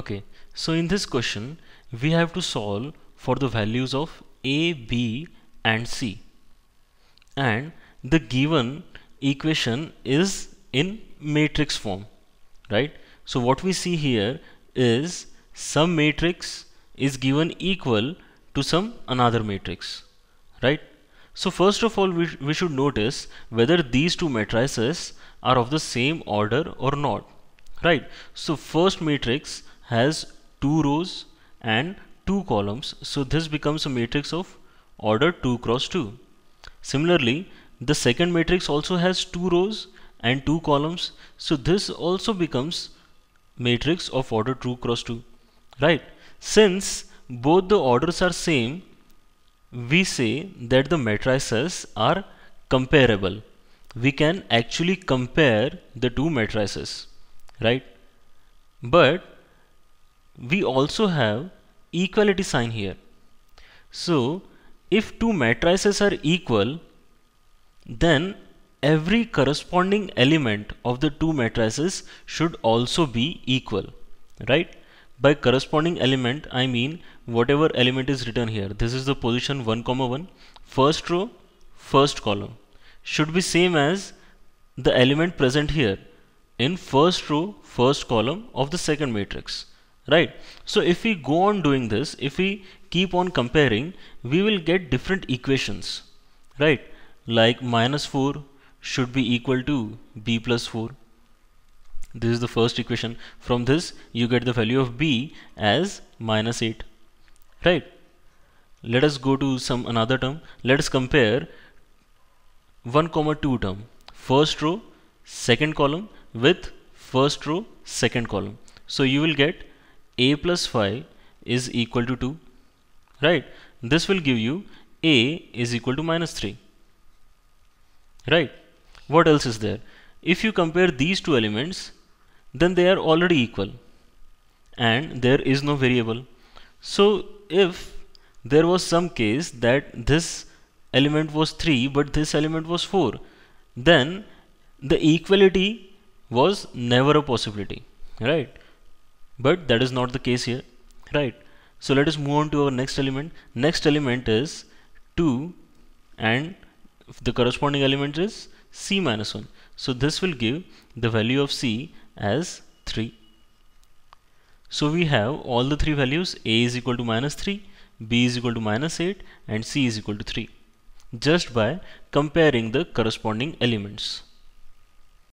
okay so in this question we have to solve for the values of a b and c and the given equation is in matrix form right so what we see here is some matrix is given equal to some another matrix right so first of all we, sh we should notice whether these two matrices are of the same order or not right so first matrix has two rows and two columns so this becomes a matrix of order 2 cross 2. Similarly the second matrix also has two rows and two columns so this also becomes matrix of order 2 cross 2 right since both the orders are same we say that the matrices are comparable we can actually compare the two matrices right but we also have equality sign here. So if two matrices are equal then every corresponding element of the two matrices should also be equal right by corresponding element I mean whatever element is written here this is the position 1 comma 1 first row first column should be same as the element present here in first row first column of the second matrix right so if we go on doing this if we keep on comparing we will get different equations right like minus 4 should be equal to b plus 4 this is the first equation from this you get the value of b as minus 8 right let us go to some another term let us compare 1 comma 2 term first row second column with first row second column so you will get a plus 5 is equal to 2 right this will give you a is equal to minus 3 right what else is there if you compare these two elements then they are already equal and there is no variable so if there was some case that this element was 3 but this element was 4 then the equality was never a possibility right but that is not the case here right so let us move on to our next element next element is 2 and the corresponding element is c minus 1 so this will give the value of c as 3 so we have all the three values a is equal to minus 3 b is equal to minus 8 and c is equal to 3 just by comparing the corresponding elements